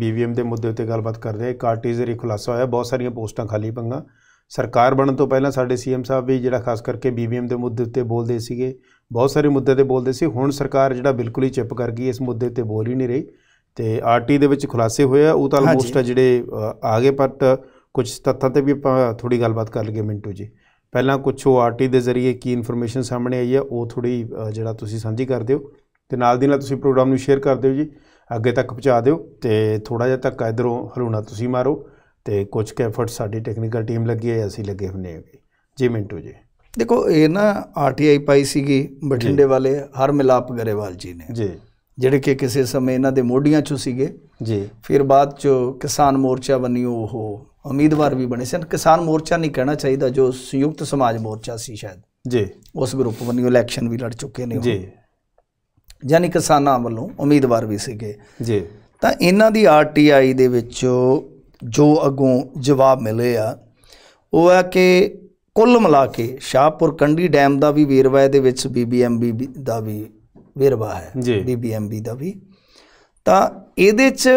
BBM ਦੇ ਮੁੱਦੇ ਉੱਤੇ ਗੱਲਬਾਤ ਕਰ ਰਹੇ ਇੱਕ ਕਾਰਟੀਜ਼ਰੀ ਦੇ ਖੁਲਾਸਾ ਹੋਇਆ ਬਹੁਤ ਸਾਰੀਆਂ ਪੋਸਟਾਂ ਖਾਲੀ ਪੰਗਾ ਸਰਕਾਰ ਬਣਨ ਤੋਂ ਪਹਿਲਾਂ ਸਾਡੇ ਸੀਐਮ ਸਾਹਿਬ ਵੀ ਜਿਹੜਾ ਖਾਸ ਕਰਕੇ ਬੀਬੀਐਮ ਦੇ ਮੁੱਦੇ ਉੱਤੇ ਬੋਲਦੇ ਸੀਗੇ ਬਹੁਤ ਸਾਰੇ ਮੁੱਦੇ ਤੇ ਬੋਲਦੇ ਸੀ ਹੁਣ ਸਰਕਾਰ ਜਿਹੜਾ ਬਿਲਕੁਲ ਹੀ ਚੁੱਪ ਕਰ ਗਈ ਇਸ ਮੁੱਦੇ ਤੇ ਬੋਲ ਹੀ ਨਹੀਂ ਰਹੀ ਤੇ ਆਰਟੀ ਦੇ ਵਿੱਚ ਖੁਲਾਸੇ ਹੋਏ ਆ ਉਹ ਤਾਂ ਆਲਮੋਸਟ ਜਿਹੜੇ ਆ ਗਏ ਕੁਝ ਤੱਥਾਂ ਤੇ ਵੀ ਆਪਾਂ ਥੋੜੀ ਗੱਲਬਾਤ ਕਰ ਲਈਏ ਮਿੰਟੂ ਜੀ ਪਹਿਲਾਂ ਕੁਝ ਉਹ ਆਰਟੀ ਦੇ ਜ਼ਰੀਏ ਕੀ ਇਨਫੋਰਮੇਸ਼ਨ ਸਾਹਮਣੇ ਆਈ ਹੈ ਉਹ ਥੋੜੀ ਜਿਹੜਾ ਤੁਸੀਂ ਸਾਂਝੀ ਕਰ ਦਿਓ ਤੇ ਨਾਲ ਦੀ ਨਾਲ ਤੁਸੀਂ ਪ੍ਰੋਗਰਾਮ ਨੂੰ ਸ਼ੇਅਰ ਕਰ ਦਿਓ ਜੀ ਅੱਗੇ ਤੱਕ ਪਹੁੰਚਾ ਦਿਓ ਤੇ ਥੋੜਾ ਜਿਹਾ ਧੱਕਾ ਇਧਰੋਂ ਹਲੂਣਾ ਤੁਸੀਂ ਮਾਰੋ ਤੇ ਕੁਝ ਐਫਰਟ ਸਾਡੀ ਟੈਕਨੀਕਲ ਟੀਮ ਲੱਗੀ ਹੈ ਅਸੀਂ ਲੱਗੇ ਹੁੰਨੇ ਆ ਜੀ ਮਿੰਟੂ ਜੀ ਦੇਖੋ ਇਹ ਨਾ ਆਰਟੀਆਈ ਪਾਈ ਸੀਗੀ ਬਠਿੰਡੇ ਵਾਲੇ ਹਰ ਮਿਲਾਪ ਗਰੇਵਾਲ ਜੀ ਨੇ ਜੀ ਜਿਹੜੇ ਕਿ ਕਿਸੇ ਸਮੇਂ ਇਹਨਾਂ ਦੇ ਮੋਢੀਆਂ 'ਚ ਸੀਗੇ ਜੀ ਫਿਰ ਬਾਅਦ 'ਚ ਕਿਸਾਨ ਮੋਰਚਾ ਬਣੀ ਉਹ ਉਮੀਦਵਾਰ ਵੀ ਬਣੇ ਸਨ ਕਿਸਾਨ ਮੋਰਚਾ ਨਹੀਂ ਕਹਿਣਾ ਚਾਹੀਦਾ ਜੋ ਸੰਯੁਕਤ ਸਮਾਜ ਮੋਰਚਾ ਸੀ ਸ਼ਾਇਦ ਜੀ ਉਸ ਗਰੁੱਪ ਉਹ ਇਲੈਕਸ਼ਨ ਵੀ ਲੜ ਚੁੱਕੇ ਨੇ ਜੀ ਯਾਨੀ ਕਿਸਾਨਾਂ ਵੱਲੋਂ ਉਮੀਦਵਾਰ ਵੀ ਸੀਗੇ ਜੀ ਤਾਂ ਇਹਨਾਂ ਦੀ ਆਰਟੀਆਈ ਦੇ ਵਿੱਚ ਜੋ ਅਗੋਂ ਜਵਾਬ ਮਿਲੇ ਆ ਉਹ ਆ ਕਿ ਕੁੱਲ ਮਿਲਾ ਕੇ ਸ਼ਾਹਪੁਰ ਕੰਡੀ ਡੈਮ ਦਾ ਵੀ ਵੇਰਵਾ ਇਹਦੇ ਵਿੱਚ ਬੀਬੀਐਮਬੀ ਦਾ ਵੀ ਵੇਰਵਾ ਹੈ ਬੀਬੀਐਮਬੀ ਦਾ ਵੀ ਤਾਂ ਇਹਦੇ 'ਚ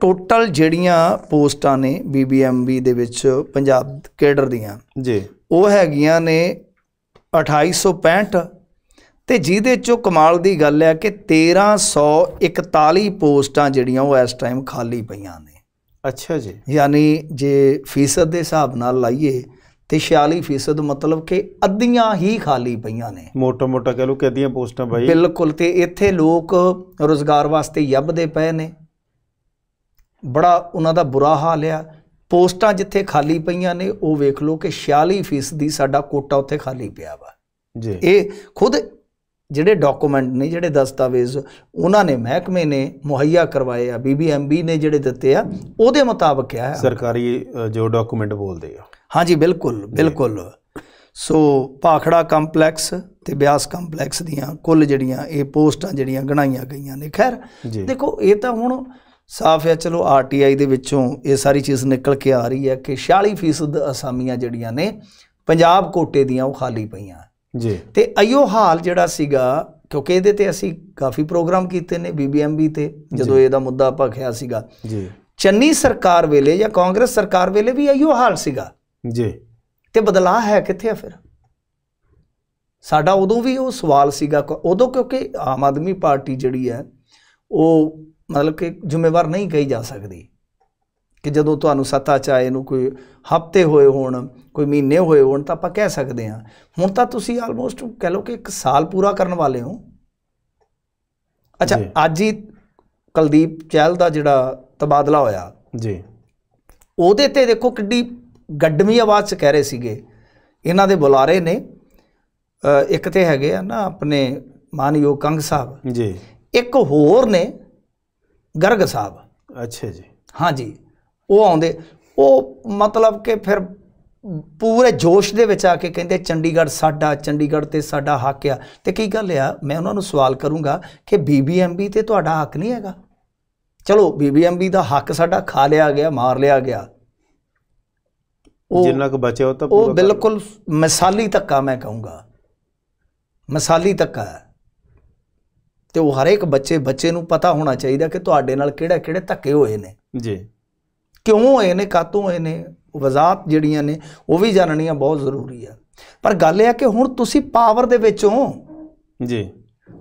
ਟੋਟਲ ਜਿਹੜੀਆਂ ਪੋਸਟਾਂ ਨੇ ਬੀਬੀਐਮਬੀ ਦੇ ਵਿੱਚ ਪੰਜਾਬ ਕੈਡਰ ਦੀਆਂ ਜੀ ਉਹ ਹੈਗੀਆਂ ਨੇ 2865 ਤੇ ਜਿਹਦੇ ਚੋਂ ਕਮਾਲ ਦੀ ਗੱਲ ਹੈ ਕਿ 1341 ਪੋਸਟਾਂ ਜਿਹੜੀਆਂ ਉਹ ਇਸ ਟਾਈਮ ਖਾਲੀ ਪਈਆਂ ਨੇ ਅੱਛਾ ਜੀ ਯਾਨੀ ਜੇ ਫੀਸਦ ਦੇ ਹਿਸਾਬ ਨਾਲ ਲਾਈਏ ਤੇ 46% ਮਤਲਬ ਕਿ ਅੱਧੀਆਂ ਹੀ ਖਾਲੀ ਪਈਆਂ ਨੇ ਮੋਟਾ ਮੋਟਾ ਕਹ ਲੋ ਕਿ ਅੱਧੀਆਂ ਪੋਸਟਾਂ ਬਾਈ ਬਿਲਕੁਲ ਤੇ ਇੱਥੇ ਲੋਕ ਰੋਜ਼ਗਾਰ ਵਾਸਤੇ ਯੱਬਦੇ ਪਏ ਨੇ ਬੜਾ ਉਹਨਾਂ ਦਾ ਬੁਰਾ ਹਾਲ ਆ ਪੋਸਟਾਂ ਜਿੱਥੇ ਖਾਲੀ ਪਈਆਂ ਨੇ ਉਹ ਵੇਖ ਲਓ ਕਿ 46% ਦੀ ਸਾਡਾ ਕੋਟਾ ਉੱਥੇ ਖਾਲੀ ਪਿਆ ਵਾ ਜੀ ਇਹ ਖੁਦ ਜਿਹੜੇ ਡਾਕੂਮੈਂਟ ਨੇ ਜਿਹੜੇ ਦਸਤਾਵੇਜ਼ ਉਹਨਾਂ ਨੇ ਮਹਿਕਮੇ ਨੇ ਮੁਹੱਈਆ ਕਰਵਾਏ ਆ ਬੀਬੀਐਮਬੀ ਨੇ ਜਿਹੜੇ ਦਿੱਤੇ ਆ ਉਹਦੇ ਮੁਤਾਬਕ ਆ ਸਰਕਾਰੀ ਜੋ ਡਾਕੂਮੈਂਟ ਬੋਲਦੇ ਆ ਹਾਂਜੀ ਬਿਲਕੁਲ ਬਿਲਕੁਲ ਸੋ ਪਾਖੜਾ ਕੰਪਲੈਕਸ ਤੇ ਬਿਆਸ ਕੰਪਲੈਕਸ ਦੀਆਂ ਕੁੱਲ ਜਿਹੜੀਆਂ ਇਹ ਪੋਸਟਾਂ ਜਿਹੜੀਆਂ ਗਣਾਈਆਂ ਗਈਆਂ ਨੇ ਖੈਰ ਦੇਖੋ ਇਹ ਤਾਂ ਹੁਣ ਸਾਫ਼ ਹੈ ਚਲੋ ਆਰਟੀਆਈ ਦੇ ਵਿੱਚੋਂ ਇਹ ਸਾਰੀ ਚੀਜ਼ ਨਿਕਲ ਕੇ ਆ ਰਹੀ ਹੈ ਕਿ 46% ਅਸਾਮੀਆਂ ਜਿਹੜੀਆਂ ਨੇ ਪੰਜਾਬ ਕੋਟੇ ਦੀਆਂ ਉਹ ਖਾਲੀ ਪਈਆਂ ਜੀ ਤੇ ਅਯੋ ਹਾਲ ਜਿਹੜਾ ਸੀਗਾ ਕਿਉਂਕਿ ਇਹਦੇ ਤੇ ਅਸੀਂ ਕਾਫੀ ਪ੍ਰੋਗਰਾਮ ਕੀਤੇ ਨੇ ਬੀਬੀਐਮਬੀ ਤੇ ਜਦੋਂ ਇਹਦਾ ਮੁੱਦਾ ਆਪਾਂ ਖਿਆ ਸੀਗਾ ਜੀ ਚੰਨੀ ਸਰਕਾਰ ਵੇਲੇ ਜਾਂ ਕਾਂਗਰਸ ਸਰਕਾਰ ਵੇਲੇ ਵੀ ਅਯੋ ਹਾਲ ਸੀਗਾ ਜੀ ਤੇ ਬਦਲਾਅ ਹੈ ਕਿੱਥੇ ਆ ਫਿਰ ਸਾਡਾ ਉਦੋਂ ਵੀ ਉਹ ਸਵਾਲ ਸੀਗਾ ਉਦੋਂ ਕਿਉਂਕਿ ਆਮ ਆਦਮੀ ਪਾਰਟੀ ਜਿਹੜੀ ਹੈ ਉਹ ਮਤਲਬ ਕਿ ਜ਼ਿੰਮੇਵਾਰ ਨਹੀਂ ਕਹੀ ਜਾ ਸਕਦੀ ਕਿ ਜਦੋਂ ਤੁਹਾਨੂੰ ਸੱਤਾ ਚ ਆਏ ਨੂੰ ਕੋਈ ਹਫਤੇ ਹੋਏ ਹੋਣ ਕੋਈ ਮਹੀਨੇ ਹੋਏ ਹੋਣ ਤਾਂ ਆਪਾਂ ਕਹਿ ਸਕਦੇ ਹਾਂ ਹੁਣ ਤਾਂ ਤੁਸੀਂ ਆਲਮੋਸਟ ਕਹਿ ਲਓ ਕਿ 1 ਸਾਲ ਪੂਰਾ ਕਰਨ ਵਾਲੇ ਹੋ ਅੱਛਾ ਅੱਜ ਹੀ ਕੁਲਦੀਪ ਚੈਲ ਦਾ ਜਿਹੜਾ ਤਬਾਦਲਾ ਹੋਇਆ ਜੀ ਉਹਦੇ ਤੇ ਦੇਖੋ ਕਿੱਡੀ ਗੱਡਮੀ ਆਵਾਜ਼ ਚ ਕਹਿ ਰਹੇ ਸੀਗੇ ਇਹਨਾਂ ਦੇ ਬੁਲਾਰੇ ਨੇ ਇੱਕ ਤੇ ਹੈਗੇ ਆ ਨਾ ਆਪਣੇ ਮਾਨਯੋਗ ਕੰਗ ਸਾਹਿਬ ਜੀ ਇੱਕ ਹੋਰ ਨੇ ਗਰਗ ਸਾਹਿਬ ਅੱਛਾ ਜੀ ਹਾਂ ਜੀ ਉਹ ਆਉਂਦੇ ਉਹ ਮਤਲਬ ਕਿ ਫਿਰ ਪੂਰੇ ਜੋਸ਼ ਦੇ ਵਿੱਚ ਆ ਕੇ ਕਹਿੰਦੇ ਚੰਡੀਗੜ੍ਹ ਸਾਡਾ ਚੰਡੀਗੜ੍ਹ ਤੇ ਸਾਡਾ ਹੱਕ ਆ ਤੇ ਕੀ ਗੱਲ ਆ ਮੈਂ ਉਹਨਾਂ ਨੂੰ ਸਵਾਲ ਕਰੂੰਗਾ ਕਿ ਬੀਬੀਐਮਬੀ ਤੇ ਤੁਹਾਡਾ ਹੱਕ ਨਹੀਂ ਹੈਗਾ ਚਲੋ ਬੀਬੀਐਮਬੀ ਦਾ ਹੱਕ ਸਾਡਾ ਖਾ ਲਿਆ ਗਿਆ ਮਾਰ ਲਿਆ ਗਿਆ ਜਿੰਨਾ ਕੁ ਬਚਿਆ ਉਹ ਤਾਂ ਉਹ ਬਿਲਕੁਲ ਮਿਸਾਲੀ ਧੱਕਾ ਮੈਂ ਕਹੂੰਗਾ ਮਿਸਾਲੀ ਧੱਕਾ ਤੇ ਉਹ ਹਰ ਇੱਕ ਬੱਚੇ ਬੱਚੇ ਨੂੰ ਪਤਾ ਹੋਣਾ ਚਾਹੀਦਾ ਕਿ ਤੁਹਾਡੇ ਨਾਲ ਕਿਹੜਾ ਕਿਹੜੇ ਧੱਕੇ ਹੋਏ ਨੇ ਜੀ ਕਿਉਂ ਹੋਏ ਨੇ ਕਾਤੋਂ ਹੋਏ ਨੇ ਵਜ਼ਾਤ ਜਿਹੜੀਆਂ ਨੇ ਉਹ ਵੀ ਜਾਣਨੀਆਂ ਬਹੁਤ ਜ਼ਰੂਰੀ ਆ ਪਰ ਗੱਲ ਇਹ ਆ ਕਿ ਹੁਣ ਤੁਸੀਂ ਪਾਵਰ ਦੇ ਵਿੱਚ ਹੋ ਜੀ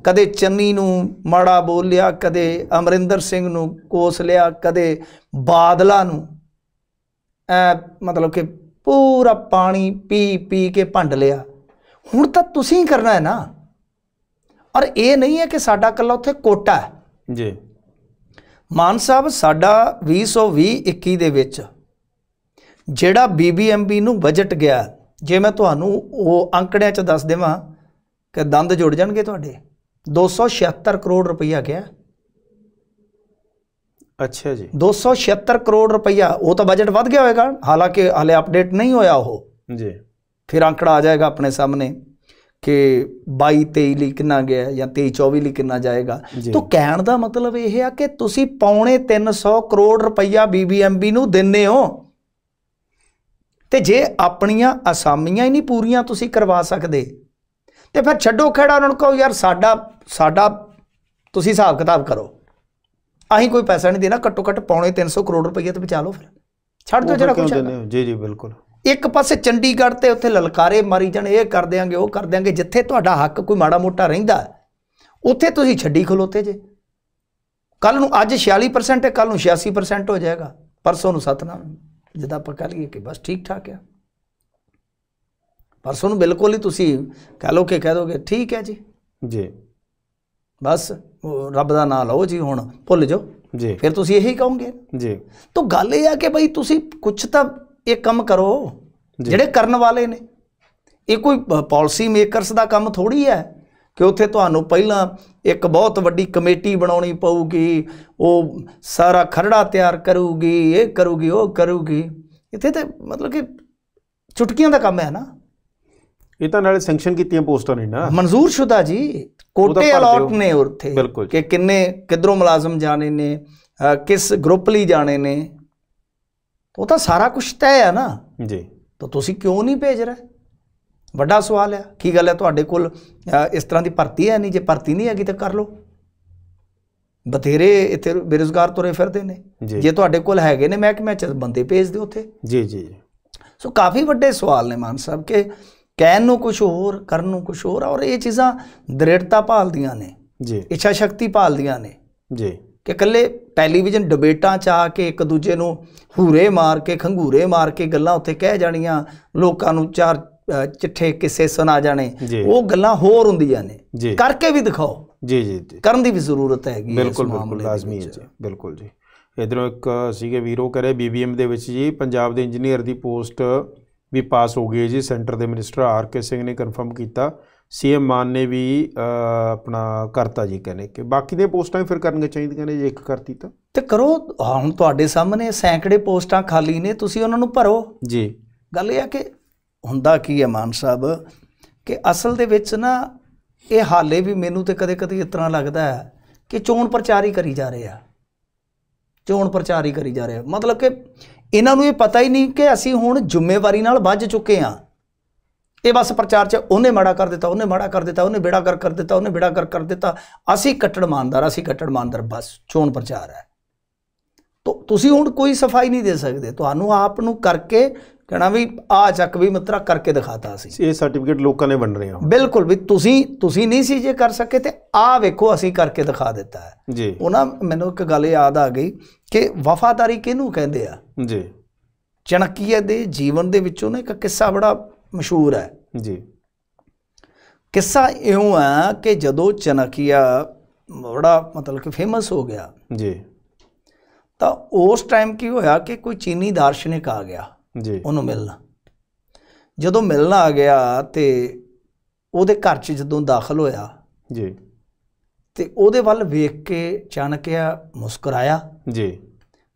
ਕਦੇ ਚੰਨੀ ਨੂੰ ਮਾੜਾ ਬੋਲਿਆ ਕਦੇ ਅਮਰਿੰਦਰ ਸਿੰਘ ਨੂੰ ਕੋਸ ਲਿਆ ਕਦੇ ਬਾਦਲਾ ਨੂੰ ਐ ਮਤਲਬ ਕਿ ਪੂਰਾ ਪਾਣੀ ਪੀ ਪੀ ਕੇ ਭੰਡ ਲਿਆ ਹੁਣ ਤਾਂ ਤੁਸੀਂ ਕਰਨਾ ਹੈ ਨਾ ਔਰ ਇਹ ਨਹੀਂ ਹੈ ਕਿ ਸਾਡਾ ਕੱਲਾ ਉੱਥੇ ਕੋਟਾ ਹੈ ਜੀ ਮਾਨ ਸਾਹਿਬ ਸਾਡਾ 2020-21 ਦੇ ਵਿੱਚ ਜਿਹੜਾ BBMB ਨੂੰ ਬਜਟ ਗਿਆ ਜੇ ਮੈਂ ਤੁਹਾਨੂੰ ਉਹ ਅੰਕੜਿਆਂ 'ਚ ਦੱਸ ਦੇਵਾਂ ਕਿ ਦੰਦ ਜੁੜ ਜਾਣਗੇ ਤੁਹਾਡੇ 276 ਕਰੋੜ ਰੁਪਈਆ ਗਿਆ ਅੱਛਾ ਜੀ 276 ਕਰੋੜ ਰੁਪਈਆ ਉਹ ਤਾਂ ਬਜਟ ਵੱਧ ਗਿਆ ਹੋਏਗਾ ਹਾਲਾਂਕਿ ਹਲੇ ਅਪਡੇਟ ਨਹੀਂ ਹੋਇਆ ਉਹ ਜੀ ਫਿਰ ਅੰਕੜਾ ਆ ਜਾਏਗਾ ਆਪਣੇ ਸਾਹਮਣੇ ਕਿ 22 23 ਲਈ ਕਿੰਨਾ ਗਿਆ ਜਾਂ 23 24 ਲਈ ਕਿੰਨਾ ਜਾਏਗਾ ਤੋ ਕਹਿਣ ਦਾ ਮਤਲਬ ਇਹ ਆ ਕਿ ਤੁਸੀਂ ਪੌਣੇ 300 ਕਰੋੜ ਰੁਪਈਆ ਬੀਬੀਐਮਬੀ ਨੂੰ ਦਿੰਨੇ ਹੋ ਤੇ ਜੇ ਆਪਣੀਆਂ ਅਸਾਮੀਆਂ ਹੀ ਨਹੀਂ ਪੂਰੀਆਂ ਤੁਸੀਂ ਕਰਵਾ ਸਕਦੇ ਤੇ ਫਿਰ ਛੱਡੋ ਖੜਾ ਉਹਨਾਂ ਨੂੰ ਕਹੋ ਯਾਰ ਸਾਡਾ ਸਾਡਾ ਤੁਸੀਂ ਹਿਸਾਬ ਕਿਤਾਬ ਕਰੋ ਅਹੀਂ ਕੋਈ ਪੈਸਾ ਨਹੀਂ ਦੇਣਾ ਘੱਟੋ ਘੱਟ ਪੌਣੇ 300 ਕਰੋੜ ਰੁਪਈਆ ਤੇ ਬਚਾ ਲਓ ਫਿਰ ਛੱਡ ਦਿਓ ਜਿਹੜਾ ਕੁਝ ਜੀ ਜੀ ਬਿਲਕੁਲ ਇੱਕ ਪਾਸੇ ਚੰਡੀਗੜ੍ਹ ਤੇ ਉੱਥੇ ਲਲਕਾਰੇ ਮਾਰੀ ਜਾਣ ਇਹ ਕਰ ਦੇਾਂਗੇ ਉਹ ਕਰ ਦੇਾਂਗੇ ਜਿੱਥੇ ਤੁਹਾਡਾ ਹੱਕ ਕੋਈ ਮਾੜਾ ਮੋਟਾ ਰਹਿੰਦਾ ਉੱਥੇ ਤੁਸੀਂ ਛੱਡੀ ਖਲੋਤੇ ਜੇ ਕੱਲ ਨੂੰ ਅੱਜ 46% ਹੈ ਕੱਲ ਨੂੰ 86% ਹੋ ਜਾਏਗਾ ਪਰਸੋਂ ਨੂੰ ਸਤਨਾਮ ਜਿੱਦਾਂ ਆਪਾਂ ਕਹ ਲਈਏ ਕਿ ਬਸ ਠੀਕ ਠਾਕ ਆ ਪਰਸੋਂ ਨੂੰ ਬਿਲਕੁਲ ਹੀ ਤੁਸੀਂ ਕਹ ਲਓ ਕਿ ਕਹਿ ਦੋਗੇ ਠੀਕ ਹੈ ਜੀ ਜੀ ਬਸ ਰੱਬ ਦਾ ਨਾਮ ਲਓ ਜੀ ਹੁਣ ਭੁੱਲ ਜਾਓ ਜੀ ਫਿਰ ਤੁਸੀਂ ਇਹੀ ਕਹੋਗੇ ਜੀ ਤਾਂ ਗੱਲ ਇਹ ਆ ਕਿ ਭਾਈ ਤੁਸੀਂ ਕੁਝ ਤਾਂ ਇਹ ਕੰਮ ਕਰੋ ਜਿਹੜੇ ਕਰਨ ਵਾਲੇ ਨੇ ਇਹ ਕੋਈ ਪਾਲਿਸੀ ਮੇਕਰਸ ਦਾ ਕੰਮ ਥੋੜੀ ਹੈ ਕਿ ਉੱਥੇ ਤੁਹਾਨੂੰ ਪਹਿਲਾਂ ਇੱਕ ਬਹੁਤ ਵੱਡੀ ਕਮੇਟੀ ਬਣਾਉਣੀ ਪਊਗੀ ਉਹ ਸਾਰਾ ਖਰੜਾ ਤਿਆਰ ਕਰੂਗੀ ਇਹ ਕਰੂਗੀ ਉਹ ਕਰੂਗੀ ਇੱਥੇ ਤੇ ਮਤਲਬ ਕਿ ਚੁਟਕੀਆਂ ਦਾ ਕੰਮ ਹੈ ਨਾ ਇਹ ਤਾਂ ਨਾਲੇ ਸੈਂਕਸ਼ਨ ਕੀਤੀਆਂ ਪੋਸਟਾਂ ਨੇ ਨਾ ਮਨਜ਼ੂਰ ਸ਼ੁਦਾ ਜੀ ਕੋਟੇ ਅਲਾਟ ਨੇ ਉੱਥੇ ਕਿ ਕਿੰਨੇ ਕਿਧਰੋਂ ਮੁਲਾਜ਼ਮ ਜਾਣੇ ਨੇ ਕਿਸ ਗਰੁੱਪ ਲਈ ਜਾਣੇ ਨੇ ਉਹ ਤਾਂ ਸਾਰਾ ਕੁਝ ਤੈਅ ਹੈ ਨਾ ਜੀ ਤਾਂ ਤੁਸੀਂ ਕਿਉਂ ਨਹੀਂ ਭੇਜ ਰਹੇ ਵੱਡਾ ਸਵਾਲ ਹੈ ਕੀ ਗੱਲ ਹੈ ਤੁਹਾਡੇ ਕੋਲ ਇਸ ਤਰ੍ਹਾਂ ਦੀ ਭਰਤੀ ਹੈ ਨਹੀਂ ਜੇ ਭਰਤੀ ਨਹੀਂ ਹੈਗੀ ਤਾਂ ਕਰ ਲਓ ਬਥੇਰੇ ਇੱਥੇ ਬੇਰੋਜ਼ਗਾਰ ਤੁਰੇ ਫਿਰਦੇ ਨੇ ਜੇ ਤੁਹਾਡੇ ਕੋਲ ਹੈਗੇ ਨੇ ਮੈਂ ਮਹਿਕਮੇ ਚ ਬੰਦੇ ਭੇਜ ਦਿਓ ਉੱਥੇ ਜੀ ਜੀ ਸੋ ਕਾਫੀ ਵੱਡੇ ਸਵਾਲ ਨੇ ਮਾਨ ਸਾਹਿਬ ਕਿ ਕਹਿਣ ਨੂੰ ਕੁਝ ਹੋਰ ਕਰਨ ਨੂੰ ਕੁਝ ਹੋਰ ਔਰ ਇਹ ਚੀਜ਼ਾਂ ਦ੍ਰਿੜਤਾ ਭਾਲਦੀਆਂ ਨੇ ਜੀ ਇੱਛਾ ਸ਼ਕਤੀ ਭਾਲਦੀਆਂ ਨੇ ਜੀ ਕਿ ਇਕੱਲੇ ਟੈਲੀਵਿਜ਼ਨ ਡਿਬੇਟਾਂ 'ਚ ਆ ਕੇ ਇੱਕ ਦੂਜੇ ਨੂੰ ਹੂਰੇ ਮਾਰ ਕੇ ਖੰਗੂਰੇ ਮਾਰ ਕੇ ਗੱਲਾਂ ਉੱਥੇ ਕਹਿ ਜਾਣੀਆਂ ਲੋਕਾਂ ਨੂੰ ਚਾਰ ਚਿੱਠੇ ਕਿਸੇ ਸੁਣਾ ਜਾਣੇ ਉਹ ਗੱਲਾਂ ਹੋਰ ਹੁੰਦੀਆਂ ਨੇ ਕਰਕੇ ਵੀ ਦਿਖਾਓ ਜੀ ਜੀ ਕਰਨ ਦੀ ਵੀ ਜ਼ਰੂਰਤ ਹੈਗੀ ਬਿਲਕੁਲ ਬਿਲਕੁਲ ਲਾਜ਼ਮੀ ਹੈ ਜੀ ਬਿਲਕੁਲ ਜੀ ਇਧਰੋਂ ਇੱਕ ਸੀਗੇ ਵੀਰੋ ਕਰੇ ਬੀਬੀਐਮ ਦੇ ਵਿੱਚ ਜੀ ਪੰਜਾਬ ਦੇ ਇੰਜੀਨੀਅਰ ਦੀ ਪੋਸਟ ਵੀ ਪਾਸ ਹੋ ਗਈ ਜੀ ਸੈਂਟਰ ਦੇ ਮਿਨਿਸਟਰ ਆਰ ਕੇ ਸਿੰਘ ਨੇ ਕਨਫਰਮ ਕੀਤਾ ਸੀਐਮ ਮਾਨ ਨੇ ਵੀ ਆਪਣਾ ਕਰਤਾ ਜੀ ਕਹਿੰਦੇ ਕਿ ਬਾਕੀ ਦੇ ਪੋਸਟਾਂ ਫਿਰ ਕਰਨਗੇ ਚਾਹੀਦੀਆਂ ਨੇ ਜੇ ਇੱਕ ਕਰਤੀ ਤਾਂ ਤੇ ਕਰੋ ਹੁਣ ਤੁਹਾਡੇ ਸਾਹਮਣੇ ਸੈਂਕੜੇ ਪੋਸਟਾਂ ਖਾਲੀ ਨੇ ਤੁਸੀਂ ਉਹਨਾਂ ਨੂੰ ਭਰੋ ਜੀ ਗੱਲ ਇਹ ਆ ਕਿ ਹੁੰਦਾ ਕੀ ਹੈ ਮਾਨ ਸਾਹਿਬ ਕਿ ਅਸਲ ਦੇ ਵਿੱਚ ਨਾ ਇਹ ਹਾਲੇ ਵੀ ਮੈਨੂੰ ਤੇ ਕਦੇ-ਕਦੇ ਇਸ ਤਰ੍ਹਾਂ ਲੱਗਦਾ ਹੈ ਕਿ ਚੋਣ ਪ੍ਰਚਾਰ ਹੀ ਕਰੀ ਜਾ ਰਹੇ ਆ ਚੋਣ ਪ੍ਰਚਾਰ ਹੀ ਕਰੀ ਜਾ ਰਹੇ ਆ ਮਤਲਬ ਕਿ ਇਹਨਾਂ ਨੂੰ ਇਹ ਪਤਾ ਹੀ ਨਹੀਂ ਕਿ ਅਸੀਂ ਹੁਣ ਜ਼ਿੰਮੇਵਾਰੀ ਨਾਲ ਵੱਜ ਚੁੱਕੇ ਆ ਇਹ ਬਸ ਪ੍ਰਚਾਰ 'ਚ ਉਹਨੇ ਮਾੜਾ ਕਰ ਦਿੱਤਾ ਉਹਨੇ ਮਾੜਾ ਕਰ ਦਿੱਤਾ ਉਹਨੇ ਬੇੜਾ ਕਰ ਕਰ ਦਿੱਤਾ ਉਹਨੇ ਬੇੜਾ ਕਰ ਕਰ ਦਿੱਤਾ ਅਸੀਂ ਕੱਟੜ ਇਮਾਨਦਾਰ ਅਸੀਂ ਕੱਟੜ ਇਮਾਨਦਾਰ ਬਸ ਚੋਣ ਪ੍ਰਚਾਰ ਹੈ ਤੋ ਤੁਸੀਂ ਹੁਣ ਕੋਈ ਸਫਾਈ ਨਹੀਂ ਦੇ ਸਕਦੇ ਤੁਹਾਨੂੰ ਆਪ ਨੂੰ ਕਰਕੇ ਕਹਿਣਾ ਵੀ ਆ ਚੱਕ ਵੀ ਮਤਰਾ ਕਰਕੇ ਦਿਖਾਤਾ ਸੀ ਇਹ ਸਰਟੀਫਿਕੇਟ ਲੋਕਾਂ ਨੇ ਵੰਡ ਰਹੇ ਆ ਬਿਲਕੁਲ ਵੀ ਤੁਸੀਂ ਤੁਸੀਂ ਨਹੀਂ ਸੀ ਜੇ ਕਰ ਸਕੇ ਤੇ ਆ ਵੇਖੋ ਅਸੀਂ ਕਰਕੇ ਦਿਖਾ ਦਿੱਤਾ ਹੈ ਜੀ ਉਹਨਾਂ ਮੈਨੂੰ ਇੱਕ ਗੱਲ ਯਾਦ ਆ ਗਈ ਕਿ ਵਫਾਦਾਰੀ ਕਿਹਨੂੰ ਕਹਿੰਦੇ ਆ ਜੀ ਚਣਕੀਏ ਦੇ ਜੀਵਨ ਦੇ ਵਿੱਚੋਂ ਨਾ ਇੱਕ ਕਿੱਸਾ ਬੜਾ ਮਸ਼ਹੂਰ ਹੈ ਜੀ ਕਿੱਸਾ ਇਹੋ ਆ ਕਿ ਜਦੋਂ ਚਨਕਿਆ ਬੜਾ ਮਤਲਬ ਕਿ ਫੇਮਸ ਹੋ ਗਿਆ ਜੀ ਤਾਂ ਉਸ ਟਾਈਮ ਕੀ ਹੋਇਆ ਕਿ ਕੋਈ ਚੀਨੀ ਦਾਰਸ਼ਨਿਕ ਆ ਗਿਆ ਜੀ ਉਹਨੂੰ ਮਿਲਣਾ ਜਦੋਂ ਮਿਲਣਾ ਆ ਗਿਆ ਤੇ ਉਹਦੇ ਘਰ 'ਚ ਜਦੋਂ ਦਾਖਲ ਹੋਇਆ ਜੀ ਤੇ ਉਹਦੇ ਵੱਲ ਵੇਖ ਕੇ ਚਨਕਿਆ ਮੁਸਕਰਾਇਆ ਜੀ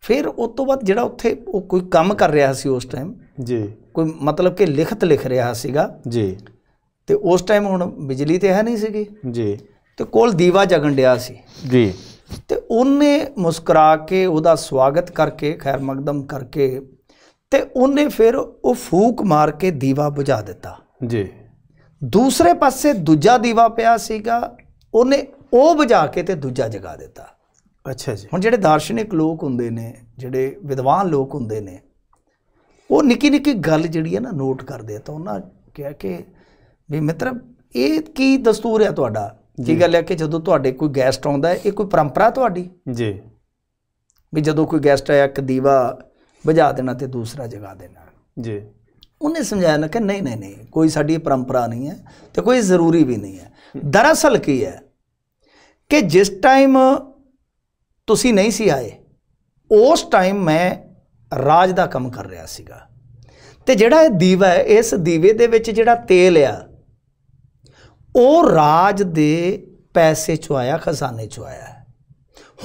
ਫਿਰ ਉਸ ਤੋਂ ਬਾਅਦ ਜਿਹੜਾ ਉੱਥੇ ਉਹ ਕੋਈ ਕੰਮ ਕਰ ਰਿਹਾ ਸੀ ਉਸ ਟਾਈਮ ਜੀ ਕੋਈ ਮਤਲਬ ਕਿ ਲਿਖਤ ਲਿਖ ਰਿਹਾ ਸੀਗਾ ਜੀ ਤੇ ਉਸ ਟਾਈਮ ਹੁਣ ਬਿਜਲੀ ਤੇ ਹੈ ਨਹੀਂ ਸੀਗੀ ਜੀ ਤੇ ਕੋਲ ਦੀਵਾ ਜਗਣ ਡਿਆ ਸੀ ਜੀ ਤੇ ਉਹਨੇ ਮੁਸਕਰਾ ਕੇ ਉਹਦਾ ਸਵਾਗਤ ਕਰਕੇ ਖੈਰ ਮਕਦਮ ਕਰਕੇ ਤੇ ਉਹਨੇ ਫਿਰ ਉਹ ਫੂਕ ਮਾਰ ਕੇ ਦੀਵਾ ਬੁਝਾ ਦਿੱਤਾ ਜੀ ਦੂਸਰੇ ਪਾਸੇ ਦੂਜਾ ਦੀਵਾ ਪਿਆ ਸੀਗਾ ਉਹਨੇ ਉਹ ਬੁਝਾ ਕੇ ਤੇ ਦੂਜਾ ਜਗਾ ਦਿੱਤਾ ਅੱਛਾ ਜੀ ਹੁਣ ਜਿਹੜੇ ਦਾਰਸ਼ਨਿਕ ਲੋਕ ਹੁੰਦੇ ਨੇ ਜਿਹੜੇ ਵਿਦਵਾਨ ਲੋਕ ਹੁੰਦੇ ਨੇ ਉਹ ਨਿੱਕੀ ਨਿੱਕੀ ਗੱਲ ਜਿਹੜੀ ਹੈ ਨਾ ਨੋਟ ਕਰਦੇ ਆ ਤਾਂ ਉਹਨਾਂ ਕਿਹਾ ਕਿ ਵੀ ਮਿੱਤਰ ਇਹ ਕੀ ਦਸਤੂਰ ਹੈ ਤੁਹਾਡਾ ਕੀ ਗੱਲ ਹੈ ਕਿ ਜਦੋਂ ਤੁਹਾਡੇ ਕੋਈ ਗੈਸਟ ਆਉਂਦਾ ਹੈ ਇਹ ਕੋਈ ਪਰੰਪਰਾ ਤੁਹਾਡੀ ਜੀ ਵੀ ਜਦੋਂ ਕੋਈ ਗੈਸਟ ਆਇਆ ਇੱਕ ਦੀਵਾ ਬੁਝਾ ਦੇਣਾ ਤੇ ਦੂਸਰਾ ਜਗਾ ਦੇਣਾ ਜੀ ਉਹਨੇ ਸਮਝਾਇਆ ਨਾ ਕਿ ਨਹੀਂ ਨਹੀਂ ਨਹੀਂ ਕੋਈ ਸਾਡੀ ਪਰੰਪਰਾ ਨਹੀਂ ਹੈ ਤੇ ਕੋਈ ਜ਼ਰੂਰੀ ਵੀ ਨਹੀਂ ਹੈ ਦਰਅਸਲ ਕੀ ਹੈ ਕਿ ਜਿਸ ਟਾਈਮ ਤੁਸੀਂ ਨਹੀਂ ਸੀ ਆਏ ਉਸ ਟਾਈਮ ਮੈਂ ਰਾਜ ਦਾ ਕੰਮ ਕਰ ਰਿਹਾ ਸੀਗਾ ਤੇ ਜਿਹੜਾ ਇਹ ਦੀਵਾ ਹੈ ਇਸ ਦੀਵੇ ਦੇ ਵਿੱਚ ਜਿਹੜਾ ਤੇਲ ਆ ਉਹ ਰਾਜ ਦੇ ਪੈਸੇ ਚੋਂ ਆਇਆ ਖਜ਼ਾਨੇ ਚੋਂ ਆਇਆ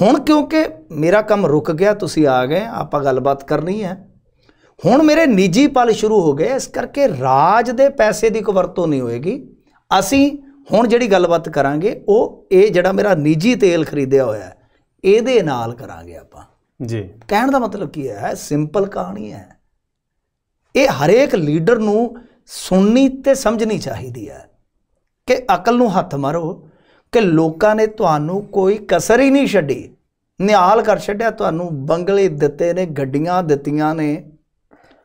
ਹੁਣ ਕਿਉਂਕਿ ਮੇਰਾ ਕੰਮ ਰੁਕ ਗਿਆ ਤੁਸੀਂ ਆ ਗਏ ਆਪਾਂ ਗੱਲਬਾਤ ਕਰਨੀ ਹੈ ਹੁਣ ਮੇਰੇ ਨਿੱਜੀ ਪਲ ਸ਼ੁਰੂ ਹੋ ਗਏ ਇਸ ਕਰਕੇ ਰਾਜ ਦੇ ਪੈਸੇ ਦੀ ਕੋਈ ਵਰਤੋਂ ਨਹੀਂ ਹੋਏਗੀ ਅਸੀਂ ਹੁਣ ਜਿਹੜੀ ਗੱਲਬਾਤ ਕਰਾਂਗੇ ਉਹ ਇਹ ਜਿਹੜਾ ਮੇਰਾ ਨਿੱਜੀ ਤੇਲ ਖਰੀਦਿਆ ਹੋਇਆ ਹੈ ਇਹਦੇ ਨਾਲ ਕਰਾਂਗੇ ਆਪਾਂ ਜੀ ਕਹਿਣ ਦਾ ਮਤਲਬ ਕੀ ਹੈ ਸਿੰਪਲ ਕਹਾਣੀ ਹੈ ਇਹ ਹਰੇਕ ਲੀਡਰ ਨੂੰ ਸੁਣਨੀ ਤੇ ਸਮਝਣੀ ਚਾਹੀਦੀ ਹੈ ਕਿ ਅਕਲ ਨੂੰ ਹੱਥ ਮਾਰੋ ਕਿ ਲੋਕਾਂ ਨੇ ਤੁਹਾਨੂੰ ਕੋਈ ਕਸਰ ਹੀ ਨਹੀਂ ਛੱਡੀ ਨਿਹਾਲ ਕਰ ਛੱਡਿਆ ਤੁਹਾਨੂੰ ਬੰਗਲੇ ਦਿੱਤੇ ਨੇ ਗੱਡੀਆਂ ਦਿੱਤੀਆਂ ਨੇ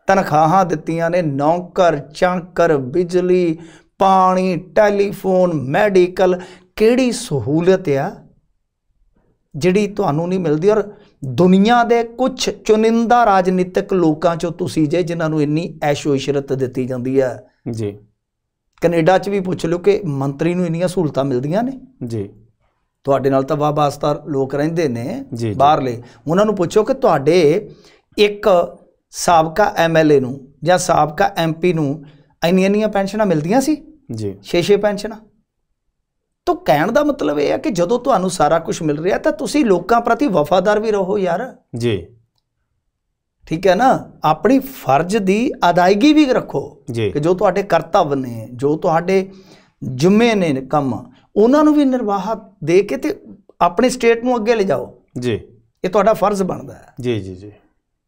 ਤਨਖਾਹਾਂ ਦਿੱਤੀਆਂ ਨੇ ਨੌਕਰ ਚਾਂਕਰ ਬਿਜਲੀ ਪਾਣੀ ਟੈਲੀਫੋਨ ਮੈਡੀਕਲ ਕਿਹੜੀ ਸਹੂਲਤ ਆ ਜਿਹੜੀ ਤੁਹਾਨੂੰ ਨਹੀਂ ਮਿਲਦੀ ਔਰ ਦੁਨੀਆ ਦੇ ਕੁਝ ਚੁਨਿੰਦਾ ਰਾਜਨੀਤਿਕ ਲੋਕਾਂ ਚੋਂ ਤੁਸੀਂ ਜੇ ਜਿਨ੍ਹਾਂ ਨੂੰ ਇੰਨੀ ਐਸ਼ੋ ਇਸ਼ਰਤ ਦਿੱਤੀ ਜਾਂਦੀ ਹੈ ਜੀ ਕੈਨੇਡਾ 'ਚ ਵੀ ਪੁੱਛ ਲਓ ਕਿ ਮੰਤਰੀ ਨੂੰ ਇੰਨੀਆਂ ਸਹੂਲਤਾਂ ਮਿਲਦੀਆਂ ਨੇ ਜੀ ਤੁਹਾਡੇ ਨਾਲ ਤਾਂ ਵਾਬਾਸਤਾ ਲੋਕ ਰਹਿੰਦੇ ਨੇ ਬਾਹਰਲੇ ਉਹਨਾਂ ਨੂੰ ਪੁੱਛੋ ਕਿ ਤੁਹਾਡੇ ਇੱਕ ਸਾਬਕਾ ਐਮਐਲਏ ਨੂੰ ਜਾਂ ਸਾਬਕਾ ਐਮਪੀ ਨੂੰ ਇੰਨੀਆਂ ਇੰਨੀਆਂ ਪੈਨਸ਼ਨਾਂ ਮਿਲਦੀਆਂ ਸੀ ਜੀ 6-6 ਪੈਨਸ਼ਨਾਂ ਤੋ ਕਹਿਣ ਦਾ ਮਤਲਬ ਇਹ ਹੈ ਕਿ ਜਦੋਂ ਤੁਹਾਨੂੰ ਸਾਰਾ ਕੁਝ ਮਿਲ ਰਿਹਾ ਤਾਂ ਤੁਸੀਂ ਲੋਕਾਂ ਪ੍ਰਤੀ ਵਫਾਦਾਰ ਵੀ ਰਹੋ ਯਾਰ ਜੀ ਠੀਕ ਹੈ ਨਾ ਆਪਣੀ ਫਰਜ਼ ਦੀ ਅਦਾਇਗੀ ਵੀ ਰੱਖੋ ਕਿ ਜੋ ਤੁਹਾਡੇ ਕਰਤੱਵ ਨੇ ਜੋ ਤੁਹਾਡੇ ਜੁਮੇ ਨੇ ਕੰਮ ਉਹਨਾਂ ਨੂੰ ਵੀ ਨਿਰਵਾਹ ਦੇ ਕੇ ਤੇ ਆਪਣੇ ਸਟੇਟ ਨੂੰ ਅੱਗੇ ਲਿਜਾਓ ਜੀ ਇਹ ਤੁਹਾਡਾ ਫਰਜ਼ ਬਣਦਾ ਹੈ ਜੀ ਜੀ ਜੀ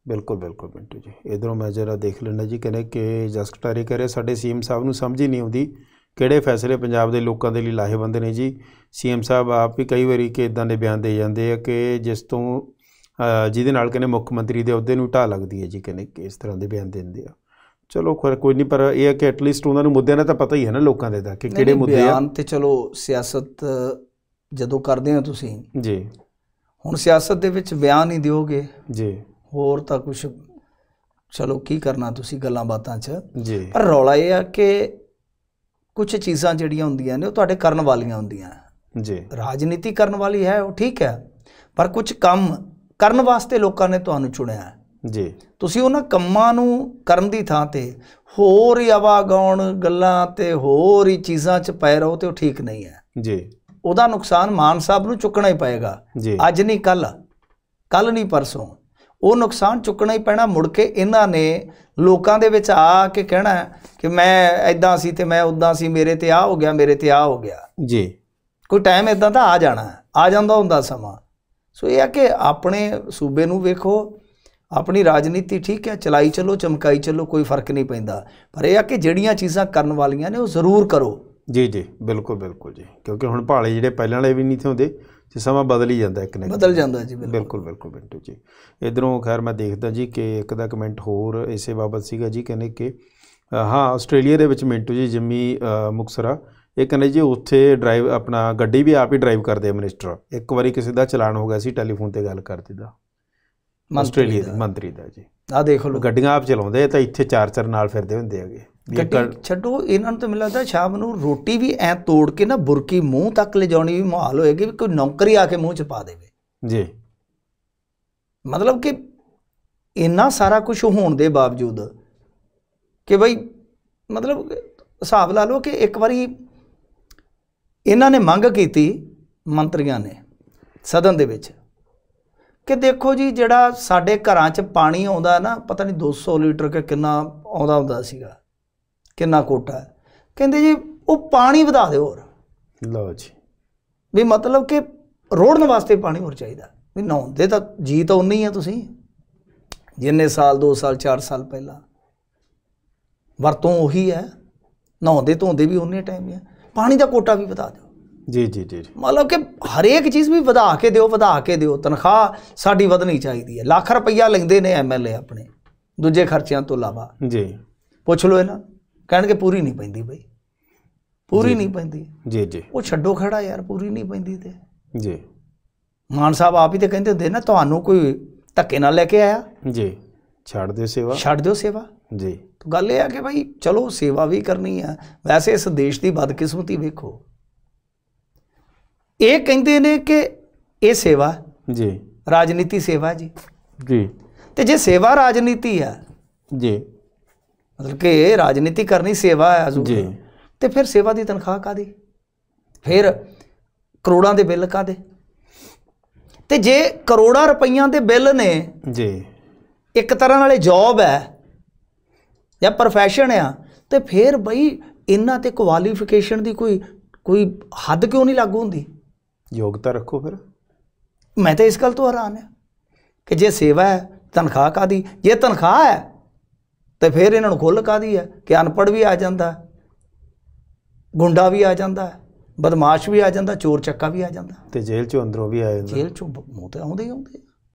ਬਿਲਕੁਲ ਬਿਲਕੁਲ ਬਿੰਟੂ ਜੀ ਇਧਰੋਂ ਮੈਂ ਜਰਾ ਦੇਖ ਲੈਣਾ ਜੀ ਕਹਿੰਦੇ ਕਿ ਜਸਕਟਾਰੀ ਕਰੇ ਸਾਡੇ ਸੀਮ ਸਾਹਿਬ ਨੂੰ ਸਮਝ ਹੀ ਨਹੀਂ ਆਉਂਦੀ ਕਿਹੜੇ ਫੈਸਲੇ ਪੰਜਾਬ ਦੇ ਲੋਕਾਂ ਦੇ ਲਈ ਲਾਹੇਵੰਦ ਨੇ ਜੀ ਸੀਐਮ ਸਾਹਿਬ ਆਪ ਵੀ ਕਈ ਵਾਰੀ ਕਿ ਇਦਾਂ ਦੇ ਬਿਆਨ ਦੇ ਜਾਂਦੇ ਆ ਕਿ ਜਿਸ ਤੋਂ ਜਿਹਦੇ ਨਾਲ ਕਹਿੰਦੇ ਮੁੱਖ ਮੰਤਰੀ ਦੇ ਅਹੁਦੇ ਨੂੰ ਢਾ ਲੱਗਦੀ ਹੈ ਜੀ ਕਹਿੰਦੇ ਇਸ ਤਰ੍ਹਾਂ ਦੇ ਬਿਆਨ ਦਿੰਦੇ ਆ ਚਲੋ ਕੋਈ ਨਹੀਂ ਪਰ ਇਹ ਹੈ ਕਿ ਐਟਲੀਸਟ ਉਹਨਾਂ ਨੂੰ ਮੁੱਦਿਆਂ ਦਾ ਤਾਂ ਪਤਾ ਹੀ ਹੈ ਨਾ ਲੋਕਾਂ ਦੇ ਦਾ ਕਿ ਕਿਹੜੇ ਮੁੱਦੇ ਆ ਬਿਆਨ ਤੇ ਚਲੋ ਸਿਆਸਤ ਜਦੋਂ ਕਰਦੇ ਆ ਤੁਸੀਂ ਜੀ ਹੁਣ ਸਿਆਸਤ ਦੇ ਵਿੱਚ ਬਿਆਨ ਹੀ ਦਿਓਗੇ ਜੀ ਹੋਰ ਤਾਂ ਕੁਝ ਚਲੋ ਕੀ ਕਰਨਾ ਤੁਸੀਂ ਗੱਲਾਂ ਬਾਤਾਂ 'ਚ ਜੀ ਪਰ ਰੌਲਾ ਇਹ ਆ ਕਿ ਕੁਝ ਚੀਜ਼ਾਂ ਜਿਹੜੀਆਂ ਹੁੰਦੀਆਂ ਨੇ ਉਹ ਤੁਹਾਡੇ ਕਰਨ ਵਾਲੀਆਂ ਹੁੰਦੀਆਂ ਜੀ ਰਾਜਨੀਤੀ ਕਰਨ ਵਾਲੀ ਹੈ ਉਹ ਠੀਕ ਹੈ ਪਰ ਕੁਝ ਕੰਮ ਕਰਨ ਵਾਸਤੇ ਲੋਕਾਂ ਨੇ ਤੁਹਾਨੂੰ ਚੁਣਿਆ ਹੈ ਜੀ ਤੁਸੀਂ ਉਹਨਾਂ ਕੰਮਾਂ ਨੂੰ ਕਰਨ ਦੀ ਥਾਂ ਤੇ ਹੋਰ ਹੀ ਆਵਾਗਾਉਣ ਗੱਲਾਂ ਤੇ ਹੋਰ ਹੀ ਚੀਜ਼ਾਂ 'ਚ ਪੈ ਰਹੋ ਤੇ ਉਹ ਠੀਕ ਨਹੀਂ ਹੈ ਜੀ ਉਹਦਾ ਨੁਕਸਾਨ ਮਾਨ ਸਾਹਿਬ ਨੂੰ ਚੁੱਕਣਾ ਹੀ ਪਏਗਾ ਅੱਜ ਨਹੀਂ ਕੱਲ ਕੱਲ ਨਹੀਂ ਪਰਸੋਂ ਉਹ ਨੁਕਸਾਨ ਚੁੱਕਣਾ ਹੀ ਪੈਣਾ ਮੁੜ ਕੇ ਇਹਨਾਂ ਨੇ ਲੋਕਾਂ ਦੇ ਵਿੱਚ ਆ ਕੇ ਕਹਿਣਾ ਕਿ ਮੈਂ ਐਦਾਂ ਸੀ ਤੇ ਮੈਂ ਉਦਾਂ ਸੀ ਮੇਰੇ ਤੇ ਆ ਹੋ ਗਿਆ ਮੇਰੇ ਤੇ ਆ ਹੋ ਗਿਆ ਜੀ ਕੋਈ ਟਾਈਮ ਇਦਾਂ ਤਾਂ ਆ ਜਾਣਾ ਆ ਜਾਂਦਾ ਹੁੰਦਾ ਸਮਾਂ ਸੋ ਇਹ ਆ ਕਿ ਆਪਣੇ ਸੂਬੇ ਨੂੰ ਵੇਖੋ ਆਪਣੀ ਰਾਜਨੀਤੀ ਠੀਕ ਹੈ ਚਲਾਈ ਚੱਲੋ ਚਮਕਾਈ ਚੱਲੋ ਕੋਈ ਫਰਕ ਨਹੀਂ ਪੈਂਦਾ ਪਰ ਇਹ ਆ ਕਿ ਜਿਹੜੀਆਂ ਚੀਜ਼ਾਂ ਕਰਨ ਵਾਲੀਆਂ ਨੇ ਉਹ ਜ਼ਰੂਰ ਕਰੋ ਜੀ ਜੀ ਬਿਲਕੁਲ ਬਿਲਕੁਲ ਜੀ ਕਿਉਂਕਿ ਹੁਣ ਭਾਲੇ ਜਿਹੜੇ ਪਹਿਲਾਂ ਵਾਲੇ ਵੀ ਨਹੀਂ ਥੋਂਦੇ ਜੇ ਸਮਾਂ ਬਦਲ ਹੀ ਜਾਂਦਾ ਇੱਕ ਨਾ ਬਦਲ ਜਾਂਦਾ ਜੀ ਬਿਲਕੁਲ ਬਿਲਕੁਲ ਬਿੰਟੂ ਜੀ ਇਧਰੋਂ ਖੈਰ ਮੈਂ ਦੇਖਦਾ ਜੀ ਕਿ ਇੱਕ ਦਾ ਕਮੈਂਟ ਹੋਰ ਇਸੇ ਬਾਬਤ ਸੀਗਾ ਜੀ ਕਹਿੰਦੇ ਕਿ ਹਾਂ ਆਸਟ੍ਰੇਲੀਆ ਦੇ ਵਿੱਚ ਮਿੰਟੂ ਜੀ ਜਿੰਮੀ ਮੁਕਸਰਾ ਇਹ ਕਹਿੰਦੇ ਜੀ ਉੱਥੇ ਡਰਾਈਵ ਆਪਣਾ ਗੱਡੀ ਵੀ ਆਪ ਹੀ ਡਰਾਈਵ ਕਰਦੇ ਆ ਮਿਨਿਸਟਰ ਇੱਕ ਵਾਰੀ ਕਿਸੇ ਦਾ ਚਲਾਨ ਹੋ ਗਿਆ ਸੀ ਟੈਲੀਫੋਨ ਤੇ ਗੱਲ ਕਰਦੇ ਦਾ ਆਸਟ੍ਰੇਲੀਆ ਦੇ ਮੰਤਰੀ ਦਾ ਜੀ ਆ ਦੇਖ ਲਓ ਗੱਡੀਆਂ ਆਪ ਚਲਾਉਂਦੇ ਤਾਂ ਇੱਥੇ ਚਾਰ ਚਾਰ ਨਾਲ ਫਿਰਦੇ ਹੁੰਦੇ ਹੈਗੇ ਗੱਡੀ ਛੱਡੋ ਇਹਨਾਂ ਨੂੰ ਤਾਂ ਮਿਲਦਾ ਸ਼ਾਮ ਨੂੰ ਰੋਟੀ ਵੀ ਐ ਤੋੜ ਕੇ ਨਾ ਬੁਰਕੀ ਮੂੰਹ ਤੱਕ ਲਿਜਾਉਣੀ ਵੀ ਮਹਾਲ ਹੋਏਗੀ ਵੀ ਕੋਈ ਨੌਕਰੀ ਆ ਕੇ ਮੂੰਹ ਚ ਪਾ ਦੇਵੇ ਜੀ ਮਤਲਬ ਕਿ ਇੰਨਾ ਸਾਰਾ ਕੁਝ ਹੋਣ ਦੇ ਬਾਵਜੂਦ ਕਿ ਭਾਈ ਮਤਲਬ ਹਿਸਾਬ ਲਾ ਲਓ ਕਿ ਇੱਕ ਵਾਰੀ ਇਹਨਾਂ ਨੇ ਮੰਗ ਕੀਤੀ ਮੰਤਰੀਆਂ ਨੇ ਸਦਨ ਦੇ ਵਿੱਚ ਕਿ ਦੇਖੋ ਜੀ ਜਿਹੜਾ ਸਾਡੇ ਘਰਾਂ 'ਚ ਪਾਣੀ ਆਉਂਦਾ ਨਾ ਪਤਾ ਨਹੀਂ 200 ਲੀਟਰ ਕਿ ਕਿੰਨਾ ਆਉਂਦਾ ਹੁੰਦਾ ਸੀਗਾ ਕਿੰਨਾ ਕੋਟਾ ਹੈ ਕਹਿੰਦੇ ਜੀ ਉਹ ਪਾਣੀ ਵਧਾ ਦਿਓ ਹੋਰ ਲਓ ਜੀ ਵੀ ਮਤਲਬ ਕਿ ਰੋੜਨ ਵਾਸਤੇ ਪਾਣੀ ਹੋਰ ਚਾਹੀਦਾ ਵੀ ਨਹਾਉਂਦੇ ਤਾਂ ਜੀ ਤਾਂ ਉਨੇ ਹੀ ਆ ਤੁਸੀਂ ਜਿੰਨੇ ਸਾਲ 2 ਸਾਲ 4 ਸਾਲ ਪਹਿਲਾਂ ਵਰਤੋਂ ਉਹੀ ਹੈ ਨਹਾਉਂਦੇ ਧੋਂਦੇ ਵੀ ਉਨੇ ਟਾਈਮ ਹੀ ਆ ਪਾਣੀ ਦਾ ਕੋਟਾ ਵੀ ਵਧਾ ਦਿਓ ਜੀ ਜੀ ਜੀ ਮਤਲਬ ਕਿ ਹਰੇਕ ਚੀਜ਼ ਵੀ ਵਧਾ ਕੇ ਦਿਓ ਵਧਾ ਕੇ ਦਿਓ ਤਨਖਾਹ ਸਾਡੀ ਵਧਣੀ ਚਾਹੀਦੀ ਹੈ ਲੱਖ ਰੁਪਈਆ ਲੈਂਦੇ ਨੇ ਐਮਐਲਏ ਆਪਣੇ ਦੂਜੇ ਖਰਚਿਆਂ ਤੋਂ ਇਲਾਵਾ ਜੀ ਪੁੱਛ ਲਓ ਇਹਨਾਂ ਕਹਿਣਗੇ ਪੂਰੀ ਨਹੀਂ ਪੈਂਦੀ ਬਈ ਪੂਰੀ ਨਹੀਂ ਪੈਂਦੀ ਜੀ ਜੀ ਉਹ ਛੱਡੋ ਖੜਾ ਯਾਰ ਪੂਰੀ ਨਹੀਂ ਪੈਂਦੀ ਤੇ ਜੀ ਮਾਨ ਸਾਹਿਬ ਆਪ ਹੀ ਤੇ ਕਹਿੰਦੇ ਹੁੰਦੇ ਨਾ ਤੁਹਾਨੂੰ ਕੋਈ ਧੱਕੇ ਨਾਲ ਲੈ ਕੇ ਆਇਆ ਜੀ ਛੱਡ ਦਿਓ ਸੇਵਾ ਛੱਡ ਦਿਓ ਸੇਵਾ ਜੀ ਤਾਂ ਗੱਲ ਇਹ ਆ ਕਿ ਭਾਈ ਚਲੋ ਸੇਵਾ ਵੀ ਕਰਨੀ ਆ ਵੈਸੇ ਇਸ ਦੇਸ਼ ਦੀ ਬਦਕਿਸਮਤੀ ਵੇਖੋ ਇਹ ਕਹਿੰਦੇ ਨੇ ਕਿ ਇਹ ਸੇਵਾ ਜੀ ਰਾਜਨੀਤੀ ਸੇਵਾ ਜੀ ਜੀ ਤੇ ਜੇ ਸੇਵਾ ਰਾਜਨੀਤੀ ਆ ਜੀ ਮਤਲਬ ਕਿ ਰਾਜਨੀਤੀ ਕਰਨੀ ਸੇਵਾ ਹੈ ਹਜ਼ੂਰ ਜੀ ਤੇ ਫਿਰ ਸੇਵਾ ਦੀ ਤਨਖਾਹ ਕਾਦੀ ਫਿਰ ਕਰੋੜਾਂ ਦੇ ਬਿੱਲ ਕਾਦੇ ਤੇ ਜੇ ਕਰੋੜਾਂ ਰੁਪਈਆਂ ਦੇ ਬਿੱਲ ਨੇ ਜੀ ਇੱਕ ਤਰ੍ਹਾਂ ਨਾਲੇ ਜੌਬ ਹੈ ਜਾਂ profession ਆ ਤੇ ਫਿਰ ਬਈ ਇਹਨਾਂ ਤੇ ਕੁਆਲੀਫਿਕੇਸ਼ਨ ਦੀ ਕੋਈ ਕੋਈ ਹੱਦ ਕਿਉਂ ਨਹੀਂ ਲਾਗੂ ਹੁੰਦੀ ਯੋਗਤਾ ਰੱਖੋ ਫਿਰ ਮੈਂ ਤਾਂ ਇਸ ਗੱਲ ਤੋਂ ਹੈਰਾਨ ਹਾਂ ਕਿ ਜੇ ਸੇਵਾ ਹੈ ਤਨਖਾਹ ਕਾਦੀ ਜੇ ਤਨਖਾਹ ਹੈ ਤੇ ਫਿਰ ਇਹਨਾਂ ਨੂੰ ਖੁੱਲ ਕਾਦੀ ਹੈ ਕਿ ਅਨਪੜ ਵੀ ਆ ਜਾਂਦਾ ਗੁੰਡਾ ਵੀ ਆ ਜਾਂਦਾ ਬਦਮਾਸ਼ ਵੀ ਆ ਜਾਂਦਾ ਚੋਰ ਚੱਕਾ ਵੀ ਆ ਜਾਂਦਾ ਤੇ ਜੇਲ੍ਹ ਚੋਂ ਅੰਦਰੋਂ ਵੀ ਆ ਜਾਂਦਾ ਜੇਲ੍ਹ ਚੋਂ ਮੋਤੇ ਆਉਂਦੇ ਹੀ ਆਉਂਦੇ